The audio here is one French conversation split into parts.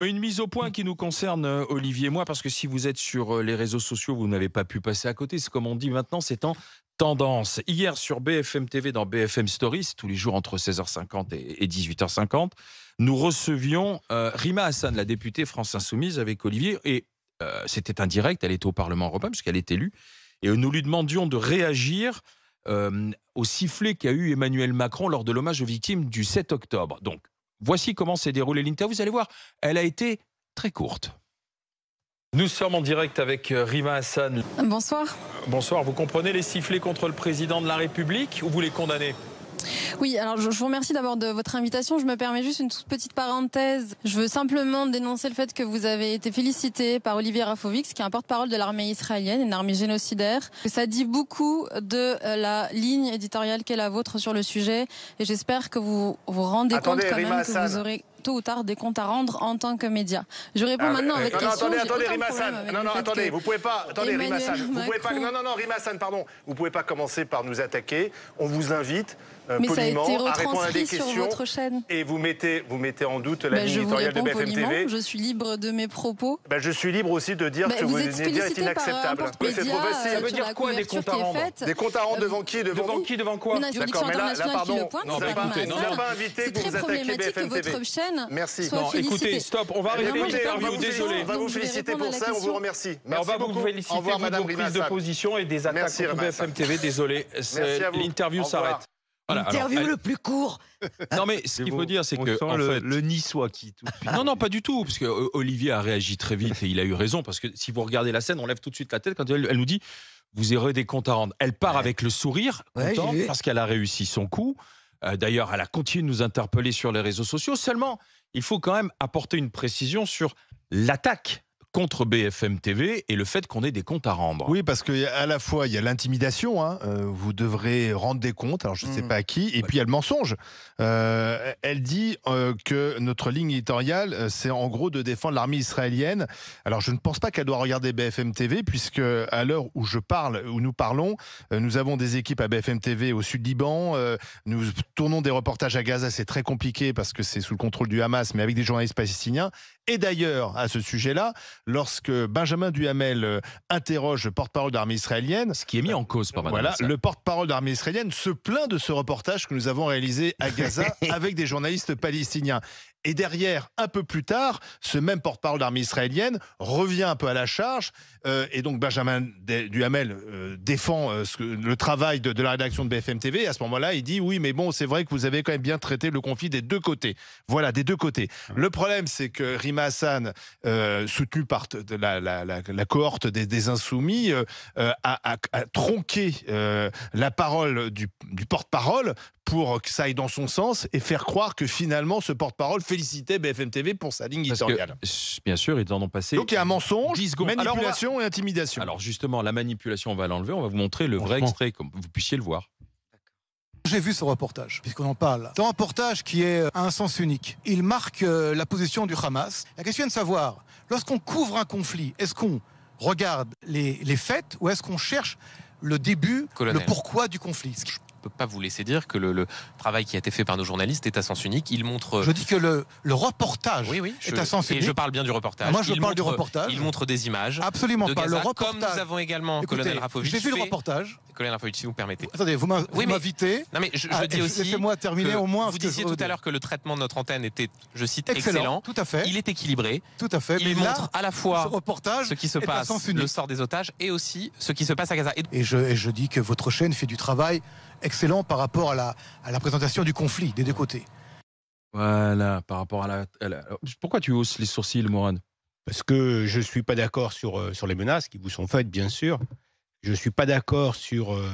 Une mise au point qui nous concerne, euh, Olivier et moi, parce que si vous êtes sur euh, les réseaux sociaux, vous n'avez pas pu passer à côté. C'est comme on dit maintenant, c'est en tendance. Hier sur BFM TV, dans BFM Stories, tous les jours entre 16h50 et 18h50, nous recevions euh, Rima Hassan, la députée France Insoumise, avec Olivier. Et c'était indirect, elle était au Parlement européen, puisqu'elle est élue. Et nous lui demandions de réagir au sifflet qu'a eu Emmanuel Macron lors de l'hommage aux victimes du 7 octobre. Donc, Voici comment s'est déroulée l'interview. Vous allez voir, elle a été très courte. Nous sommes en direct avec euh, Rima Hassan. Bonsoir. Bonsoir. Vous comprenez les sifflets contre le président de la République ou vous les condamnez oui, alors je vous remercie d'abord de votre invitation. Je me permets juste une toute petite parenthèse. Je veux simplement dénoncer le fait que vous avez été félicité par Olivier Rafovic, qui est un porte-parole de l'armée israélienne, une armée génocidaire. Ça dit beaucoup de euh, la ligne éditoriale qu'est la vôtre sur le sujet et j'espère que vous vous rendez compte quand même que vous aurez tôt ou tard des comptes à rendre en tant que média. Je réponds ah, maintenant à avec question. Euh, attendez, attendez, Rimassan. Non, non, attendez, vous pouvez pas. Attendez, Rimassan. Vous pouvez pas. Non, non, non, Rimassan, pardon. Vous pouvez pas commencer par nous attaquer. On vous invite. Euh, mais poliment, ça a été à des sur votre chaîne. Et vous mettez, vous mettez en doute la bah, ligne éditoriale de BFM TV. Je suis libre de mes propos. Bah, je suis libre aussi de dire bah, que vous, êtes venez est euh, inacceptable. C'est trop facile. Ça veut dire quoi des comptes à rendre Des comptes à rendre devant qui Devant qui Devant quoi D'accord, mais là, pardon, vous n'avez pas invité pour vous attaquer BFM TV. Merci. écoutez, stop, on va arrêter l'interview, hein, désolé. On va vous féliciter pour ça, on vous remercie. Merci on va vous féliciter pour vos prises de position et des attaques Merci, BFM TV, désolé. L'interview s'arrête. L'interview le plus court. Non mais ce qu'il faut dire c'est que en le, fait, le niçois qui Non non pas du tout parce que euh, Olivier a réagi très vite et il a eu raison parce que si vous regardez la scène on lève tout de suite la tête quand elle, nous dit vous aurez des comptes à rendre. Elle part avec le sourire, parce qu'elle a réussi son coup. Euh, d'ailleurs, elle a continué de nous interpeller sur les réseaux sociaux. Seulement, il faut quand même apporter une précision sur l'attaque contre BFM TV et le fait qu'on ait des comptes à rendre. Oui, parce qu'à la fois, il y a l'intimidation, hein. euh, vous devrez rendre des comptes, alors je ne sais mm. pas à qui, et puis il y a le mensonge. Euh, elle dit euh, que notre ligne éditoriale, c'est en gros de défendre l'armée israélienne. Alors je ne pense pas qu'elle doit regarder BFM TV, puisque à l'heure où je parle, où nous parlons, nous avons des équipes à BFM TV au sud Liban, nous tournons des reportages à Gaza, c'est très compliqué parce que c'est sous le contrôle du Hamas, mais avec des journalistes palestiniens. Et d'ailleurs, à ce sujet-là, lorsque Benjamin Duhamel euh, interroge le porte-parole d'armée israélienne. Ce qui est mis en cause par Madame Voilà, le porte-parole d'armée israélienne se plaint de ce reportage que nous avons réalisé à Gaza avec des journalistes palestiniens. Et derrière, un peu plus tard, ce même porte-parole d'armée israélienne revient un peu à la charge. Euh, et donc Benjamin Duhamel euh, défend euh, le travail de, la rédaction de BFM TV. à ce moment-là, il dit oui, mais bon, c'est vrai que vous avez quand même bien traité le conflit des deux côtés. Voilà, des deux côtés. Le problème, c'est que Rima Hassan, soutenu par la, cohorte des, insoumis, a, tronqué la parole du porte-parole pour que ça aille dans son sens et faire croire que finalement ce porte-parole félicitait BFM TV pour sa ligne Parce bien sûr, ils en ont passé. Donc il y a un mensonge, manipulation et intimidation. Alors justement, la manipulation, on va l'enlever, on va vous montrer le vrai extrait, comme vous puissiez le voir. J'ai vu ce reportage, puisqu'on en parle. C'est un reportage qui est à euh, un sens unique. Il marque euh, la position du Hamas. La question est de savoir, lorsqu'on couvre un conflit, est-ce qu'on regarde les, les faits ou est-ce qu'on cherche le début, le pourquoi du conflit. Je ne peux pas vous laisser dire que le, travail qui a été fait par nos journalistes est à sens unique. Il montre. Je dis que le, reportage est à sens unique. Et je parle bien du reportage. Moi, je parle du reportage. Il montre des images. Absolument pas. le reportage. Comme nous avons également colonel Rafovic. J'ai vu le reportage. Colonel Rafovitch, si vous permettez. Attendez, vous m'invitez. Laissez-moi terminer au moins. Vous disiez tout à l'heure que le traitement de notre antenne était, je cite, excellent. Tout à fait. Il est équilibré. Tout à fait. Il montre à la fois ce, ce qui se passe, le sort des otages et aussi ce qui se passe à Gaza. Et je dis que votre chaîne fait du travail excellent par rapport à la, présentation du conflit des deux côtés. Voilà, par rapport à la. Pourquoi tu hausses les sourcils, Morane Parce que je ne suis pas d'accord sur, euh, sur les menaces qui vous sont faites, bien sûr. Je ne suis pas d'accord sur, euh,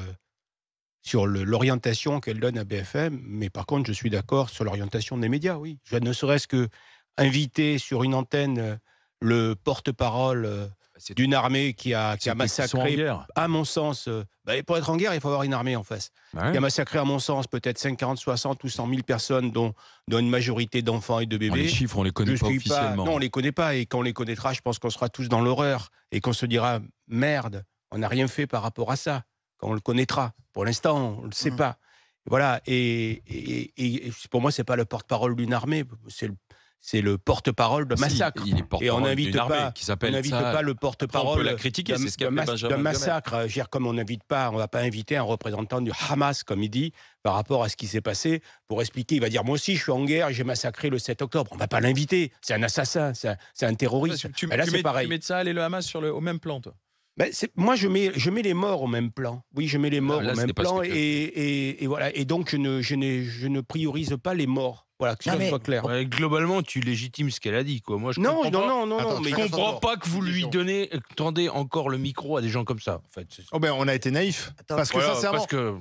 sur l'orientation qu'elle donne à BFM, mais par contre, je suis d'accord sur l'orientation des médias, oui. Je ne serait-ce que inviter sur une antenne euh, le porte-parole d'une armée qui a, qui massacré, à mon sens, et euh, bah, pour être en guerre, il faut avoir une armée en face, qui a massacré, à mon sens, peut-être 50, 60 ou 100 000 personnes, dont, dont une majorité d'enfants et de bébés. les chiffres, on les connaît pas officiellement. non, on les connaît pas, et quand on les connaîtra, je pense qu'on sera tous dans l'horreur, et qu'on se dira, merde, on n'a rien fait par rapport à ça, quand on le connaîtra. Pour l'instant, on ne le sait mmh. pas. Voilà, et, pour moi, c'est pas le porte-parole d'une armée, c'est le c'est le porte-parole de massacre. et on n'invite pas, on n'invite pas le porte-parole. d'un un massacre. Dire, euh, comme on n'invite pas, on va pas inviter un représentant du Hamas, comme il dit, par rapport à ce qui s'est passé, pour expliquer. Il va dire moi aussi, je suis en guerre, j'ai massacré le 7 octobre. On va pas l'inviter. C'est un assassin, c'est un, terroriste. Tu, là, mets, pareil. tu mets ça et le Hamas sur le, au même plan, toi. moi, je mets, je mets les morts au même plan. Oui, je mets les ah, morts au même plan. Et, et, voilà. et donc, je ne priorise pas les morts. Voilà, que soit clair. globalement, tu légitimes ce qu'elle a dit, quoi. Moi, je non, comprends non, pas, non, non, mais je comprends pas que vous lui donnez, euh, tendez encore le micro à des gens comme ça. En fait, oh, ben, on a été naïfs. Parce que sincèrement, parce que...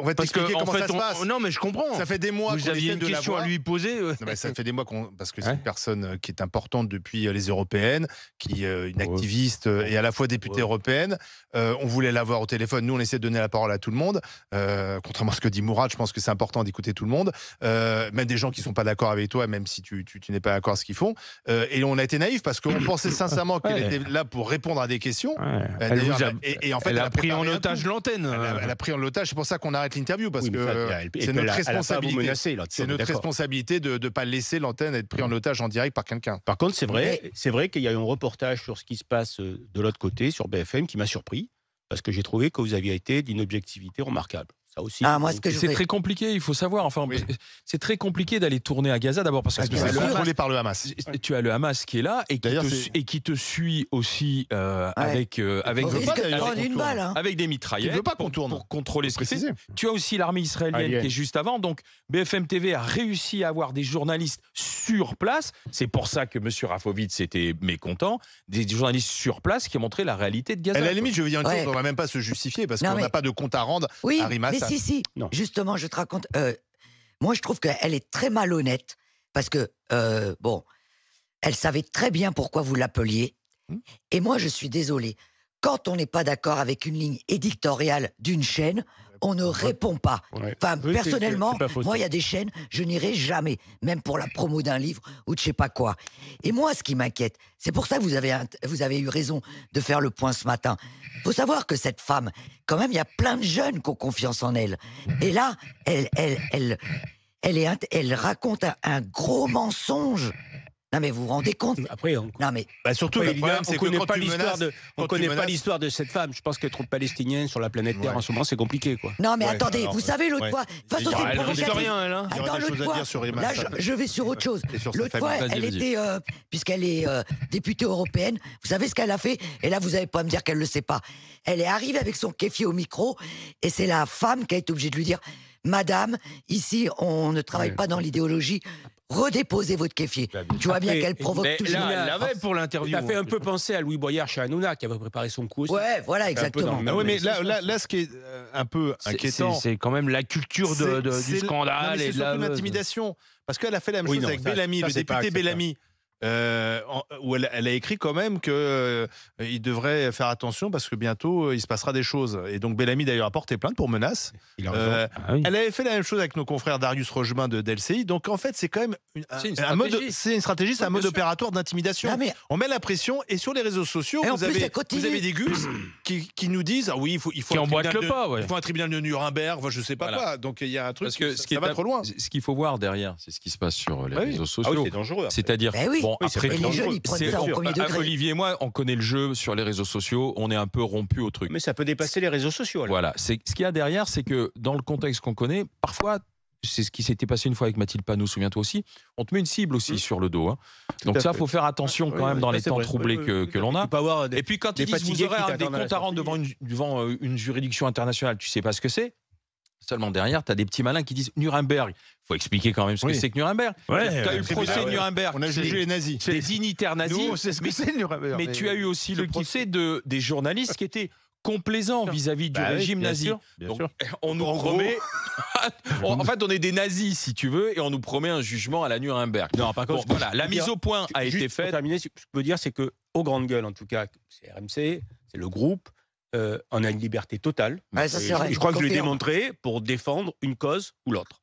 on va t'expliquer comment ça se passe. Non, mais je comprends. Ça fait des mois. Vous aviez une question à lui poser. ça fait des mois qu'on, parce que c'est une personne euh, qui est importante depuis euh, les européennes, qui est une activiste et à la fois députée européenne. on voulait l'avoir au téléphone. Nous, on essaie de donner la parole à tout le monde. contrairement à ce que dit Mourad, je pense que c'est important d'écouter tout le monde, même des gens qui sont pas d'accord avec toi, même si tu, n'es pas d'accord avec ce qu'ils font. Euh, et on a été naïf parce qu'on pensait sincèrement qu'elle était là pour répondre à des questions. Euh, elle a, et, en fait, elle, a, pris en otage l'antenne. Elle, a pris en otage. C'est pour ça qu'on arrête l'interview parce que c'est notre responsabilité. C'est notre responsabilité de ne pas laisser l'antenne être prise en otage en direct par quelqu'un. Par contre, c'est vrai, c'est vrai qu'il y a eu un reportage sur ce qui se passe euh, de l'autre côté sur BFM qui m'a surpris parce que j'ai trouvé que vous aviez été d'une objectivité remarquable. Ah, c'est très compliqué, il faut savoir. Enfin, c'est très compliqué d'aller tourner à Gaza d'abord parce que, ah, c'est contrôlé par le Hamas. Tu as le Hamas qui est là et, qui te, et qui te, suit aussi euh, avec euh, avec, hein. avec, des mitraillettes. pas qu'on tourne pour, contrôler ce que Tu as aussi l'armée israélienne qui est juste avant. Donc BFM TV a réussi à avoir des journalistes sur place. C'est pour ça que monsieur Rafovitz était mécontent. Des journalistes sur place qui ont montré la réalité de Gaza. À la limite, je veux dire va même pas se justifier parce qu'on n'a pas de compte à rendre à Rimas. Bah, si, si. Justement, je te raconte. Euh, moi, je trouve qu'elle est très malhonnête parce que, euh, bon, elle savait très bien pourquoi vous l'appeliez. Hum. Et moi, je suis désolée. Quand on n'est pas d'accord avec une ligne éditoriale d'une chaîne, on ne répond pas. Enfin, personnellement, moi, il y a des chaînes, je n'irai jamais, même pour la promo d'un livre ou de je sais pas quoi. Et moi, ce qui m'inquiète, c'est pour ça que vous avez, vous avez eu raison de faire le point ce matin. il Faut savoir que cette femme, quand même, il y a plein de jeunes qui ont confiance en elle. Et là, elle, elle, elle, elle, est, elle raconte un gros mensonge non, mais vous vous rendez compte Après, on... non, mais... surtout, ne connaît pas l'histoire de, de cette femme. Je pense qu'elle trop palestinienne sur la planète Terre en ce moment, c'est compliqué, quoi. Non, mais attendez, vous savez, l'autre fois, face aux c'est rien, elle, je, vais sur autre chose. L'autre fois, elle était, puisqu'elle est députée européenne, vous savez ce qu'elle a fait Et là, vous n'allez pas me dire qu'elle ne le sait pas. Elle est arrivée avec son kéfier au micro, et c'est la femme qui a été obligée de lui dire Madame, ici, on ne travaille pas dans l'idéologie, redéposez votre kéfier. Bah, tu vois bien qu'elle provoque tout le Là, elle l'avait pour l'interview. Ça fait un hein. peu penser à Louis Boyard chez Hanouna qui avait préparé son coup Ouais, voilà, exactement. Ah mais là, là, ce qui est euh, un peu inquiétant. C'est quand même la culture de, du scandale et de l'intimidation. Parce qu'elle a fait la même chose avec Bellamy, le député Bellamy euh, euh, où elle, a écrit quand même qu'il euh, devrait faire attention parce que bientôt il se passera des choses. Et donc Bellamy d'ailleurs a porté plainte pour menace. Ah elle avait fait la même chose avec nos confrères Darius Rogemin de DLCI. Donc en fait c'est quand même un mode, c'est une stratégie, c'est un mode opératoire d'intimidation. On met la pression et sur les réseaux sociaux vous, avez, des gus qui, nous disent ah oui il faut il faut, un tribunal, de, faut tribunal Nuremberg, je je sais pas quoi. Donc il y a un truc ça, qui va trop loin. Ce qu'il faut voir derrière, c'est ce qui se passe sur les ah réseaux ah sociaux. c'est dangereux. C'est-à-dire bah Bon, après, bah, Olivier et moi, on connaît le jeu sur les réseaux sociaux, on est un peu rompu au truc. Mais ça peut dépasser les réseaux sociaux. Voilà, Voilà. Ce qu'il y a derrière, c'est que dans le contexte qu'on connaît, parfois, c'est ce qui s'était passé une fois avec Mathilde Panou, souviens-toi aussi, on te met une cible aussi mmh. sur le dos. Hein. Donc ça, il faut faire attention quand même dans les temps troublés que, l'on a. et puis quand ils disent vous aurez des comptes à rendre devant une, devant euh, une juridiction internationale, tu sais pas ce que c'est Seulement derrière, tu as des petits malins qui disent Nuremberg. Il faut expliquer quand même ce que c'est que Nuremberg. tu as eu le procès de Nuremberg. On a jugé les nazis. Des initères nazis. mais, tu as eu aussi le procès de, des journalistes qui étaient complaisants vis-à-vis du bah régime nazi. on nous promet. en fait, on est des nazis, si tu veux, et on nous promet un jugement à la Nuremberg. Non, par contre, voilà, la mise au point a été faite. Pour ce que je peux dire, c'est que, aux grandes gueules en tout cas, c'est RMC, c'est le groupe, euh, on a une liberté totale. je, crois que je l'ai démontré pour défendre une cause ou l'autre.